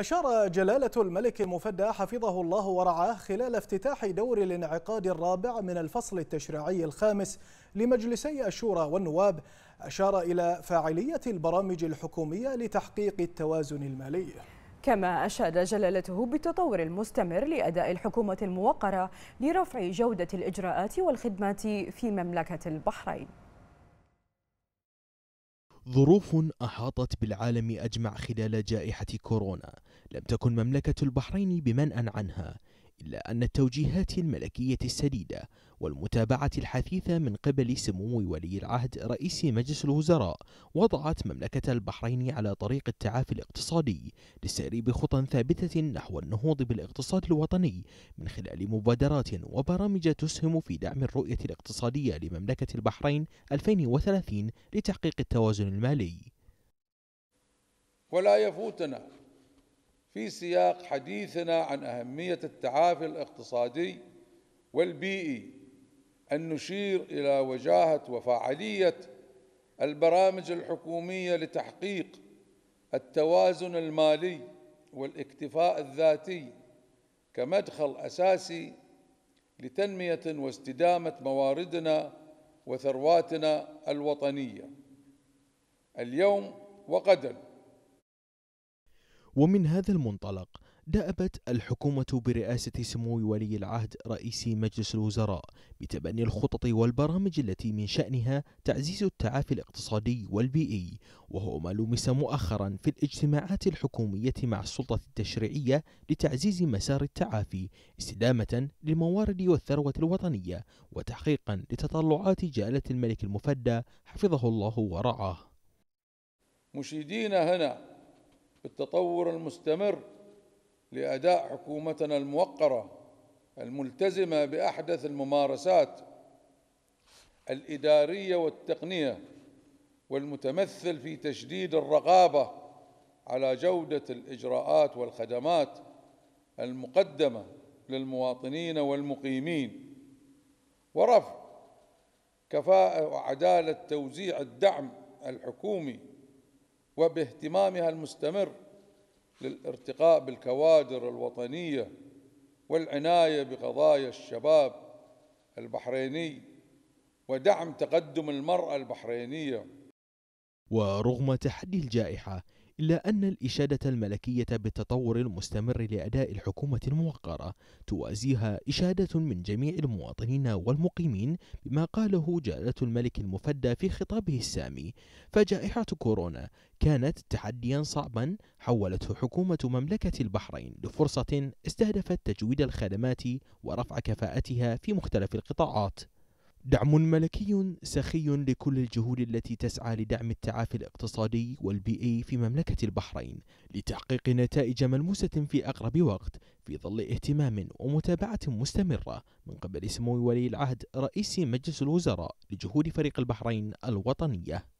أشار جلالة الملك المفدى حفظه الله ورعاه خلال افتتاح دور الانعقاد الرابع من الفصل التشريعي الخامس لمجلسي الشورى والنواب أشار إلى فاعلية البرامج الحكومية لتحقيق التوازن المالي كما أشاد جلالته بالتطور المستمر لأداء الحكومة الموقرة لرفع جودة الإجراءات والخدمات في مملكة البحرين ظروف أحاطت بالعالم أجمع خلال جائحة كورونا لم تكن مملكة البحرين بمنأ عنها إلا أن التوجيهات الملكية السديدة والمتابعة الحثيثة من قبل سمو ولي العهد رئيس مجلس الوزراء وضعت مملكة البحرين على طريق التعافي الاقتصادي للسير بخطى ثابتة نحو النهوض بالاقتصاد الوطني من خلال مبادرات وبرامج تسهم في دعم الرؤية الاقتصادية لمملكة البحرين 2030 لتحقيق التوازن المالي ولا يفوتنا في سياق حديثنا عن أهمية التعافي الاقتصادي والبيئي أن نشير إلى وجاهة وفاعلية البرامج الحكومية لتحقيق التوازن المالي والاكتفاء الذاتي كمدخل أساسي لتنمية واستدامة مواردنا وثرواتنا الوطنية اليوم وغدا ومن هذا المنطلق دأبت الحكومة برئاسة سمو ولي العهد رئيس مجلس الوزراء بتبني الخطط والبرامج التي من شأنها تعزيز التعافي الاقتصادي والبيئي وهو ما لمس مؤخرا في الاجتماعات الحكومية مع السلطة التشريعية لتعزيز مسار التعافي استدامة للموارد والثروة الوطنية وتحقيقا لتطلعات جلالة الملك المفدى حفظه الله ورعاه مشيدين هنا بالتطور المستمر لاداء حكومتنا الموقره الملتزمه باحدث الممارسات الاداريه والتقنيه والمتمثل في تشديد الرقابه على جوده الاجراءات والخدمات المقدمه للمواطنين والمقيمين ورفع كفاءه وعداله توزيع الدعم الحكومي وباهتمامها المستمر للارتقاء بالكوادر الوطنية والعناية بقضايا الشباب البحريني ودعم تقدم المرأة البحرينية ورغم تحدي الجائحة إلا أن الإشادة الملكية بالتطور المستمر لأداء الحكومة الموقرة توازيها إشادة من جميع المواطنين والمقيمين بما قاله جلالة الملك المفدى في خطابه السامي فجائحة كورونا كانت تحديا صعبا حولته حكومة مملكة البحرين لفرصة استهدفت تجويد الخدمات ورفع كفاءتها في مختلف القطاعات دعم ملكي سخي لكل الجهود التي تسعى لدعم التعافي الاقتصادي والبيئي في مملكة البحرين لتحقيق نتائج ملموسة في أقرب وقت في ظل اهتمام ومتابعة مستمرة من قبل سمو ولي العهد رئيس مجلس الوزراء لجهود فريق البحرين الوطنية